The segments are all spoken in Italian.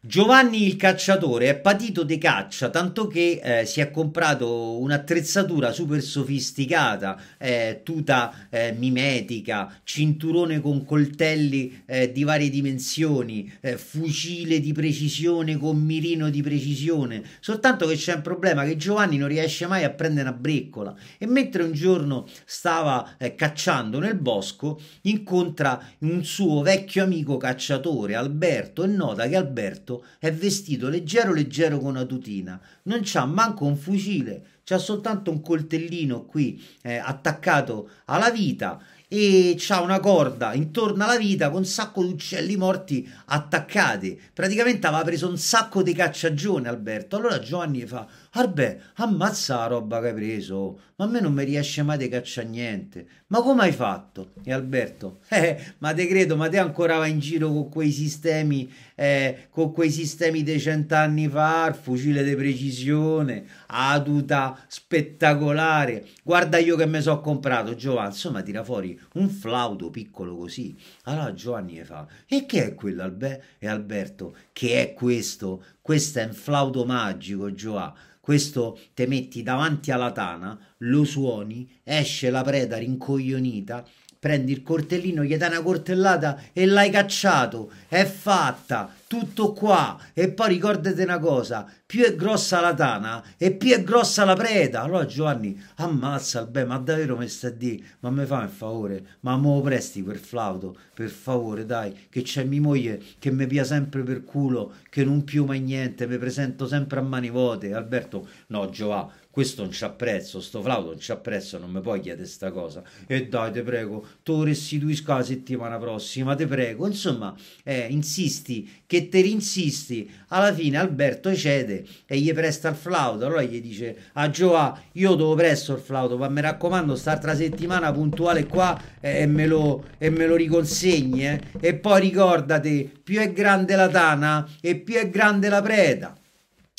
Giovanni il cacciatore è patito di caccia, tanto che eh, si è comprato un'attrezzatura super sofisticata, eh, tuta eh, mimetica, cinturone con coltelli eh, di varie dimensioni, eh, fucile di precisione con mirino di precisione, soltanto che c'è un problema che Giovanni non riesce mai a prendere una briccola e mentre un giorno stava eh, cacciando nel bosco incontra un suo vecchio amico cacciatore Alberto e nota che Alberto letto, è vestito leggero leggero con una tutina, non c'ha manco un fucile c'ha soltanto un coltellino qui eh, attaccato alla vita e c'ha una corda intorno alla vita con un sacco di uccelli morti attaccati. Praticamente aveva preso un sacco di cacciagione Alberto. Allora Giovanni fa: Arbè, ammazza la roba che hai preso, ma a me non mi riesce mai di caccia niente. Ma come hai fatto? E Alberto: eh, eh, ma te credo, ma te ancora vai in giro con quei sistemi, eh, con quei sistemi dei cent'anni fa, il fucile di precisione, aduta spettacolare. Guarda io che mi sono comprato, Giovanni. Insomma, tira fuori un flauto piccolo così. Allora Giovanni fa, e che è quello, Albe? E Alberto, che è questo? Questo è un flauto magico, Giovanni. Questo te metti davanti alla tana, lo suoni, esce la preda rincoglionita prendi il cortellino, gli dai una cortellata e l'hai cacciato, è fatta, tutto qua. E poi ricordate una cosa, più è grossa la tana e più è grossa la preda. Allora Giovanni, ammazza il beh, ma davvero mi sta a dire, ma mi fai un favore, ma mo presti quel flauto, per favore dai, che c'è mia moglie che mi pia sempre per culo, che non più mai niente, mi presento sempre a mani vuote. Alberto, no Giovanni, questo non c'ha prezzo, sto flauto non c'ha prezzo, non mi puoi chiedere sta cosa. E dai, te prego, te restituisco la settimana prossima, te prego. Insomma, eh, insisti, che te rinsisti. Alla fine Alberto cede e gli presta il flauto. Allora gli dice a ah, Giova, io te lo presto il flauto, ma mi raccomando, st'altra settimana puntuale qua eh, e, me lo, e me lo riconsegni. Eh. E poi ricordati, più è grande la tana e più è grande la preda.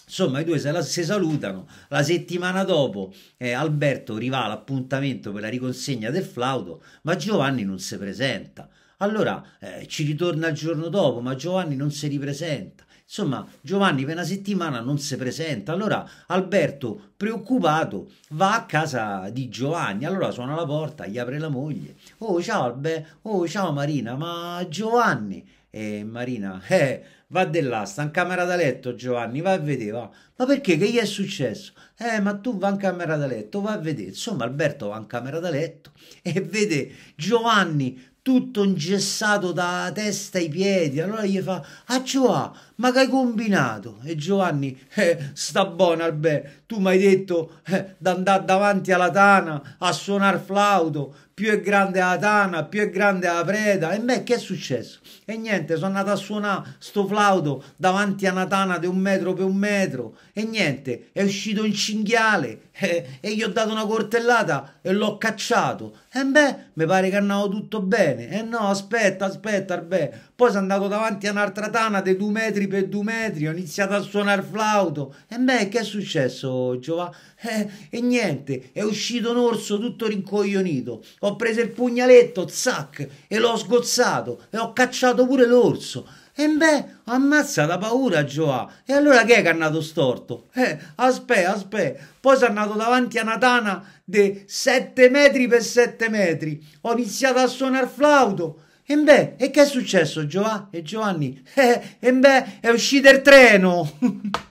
Insomma, i due si salutano. La settimana dopo eh, Alberto rivà all'appuntamento per la riconsegna del flauto, ma Giovanni non si presenta. Allora eh, ci ritorna il giorno dopo, ma Giovanni non si ripresenta. Insomma, Giovanni per una settimana non si presenta. Allora Alberto, preoccupato, va a casa di Giovanni. Allora suona la porta, gli apre la moglie. Oh, ciao Albe, oh, ciao Marina, ma Giovanni e Marina, eh, va di là, sta in camera da letto Giovanni, va a vedere, va. Ma perché? Che gli è successo? Eh, ma tu va in camera da letto, va a vedere. Insomma, Alberto va in camera da letto e vede Giovanni tutto ingessato da testa ai piedi. Allora gli fa, ah Giovanni, ah, ma che hai combinato? E Giovanni, eh, sta buona Albe, tu mi hai detto eh, d'andare davanti alla tana a suonare flauto, più è grande la tana, più è grande la preda, e me che è successo? E niente, sono andato a suonare sto flauto davanti a una tana di un metro per un metro, e niente, è uscito un cinghiale, eh, e gli ho dato una cortellata e l'ho cacciato, e beh, mi pare che andavo tutto bene, e no, aspetta, aspetta Albe, poi sono andato davanti a un'altra tana di due metri per due metri, ho iniziato a suonare flauto. E beh, che è successo, Giovanni? Eh, e niente, è uscito un orso tutto rincoglionito. Ho preso il pugnaletto, zac, e l'ho sgozzato, e ho cacciato pure l'orso. E beh, ammazza da paura Gioà. E allora che è che è andato storto? Eh, aspetta, aspetta. Poi sono andato davanti a una tana di 7 metri per 7 metri. Ho iniziato a suonare flauto e beh, e che è successo Gioa e Giovanni? E beh, è uscito il treno!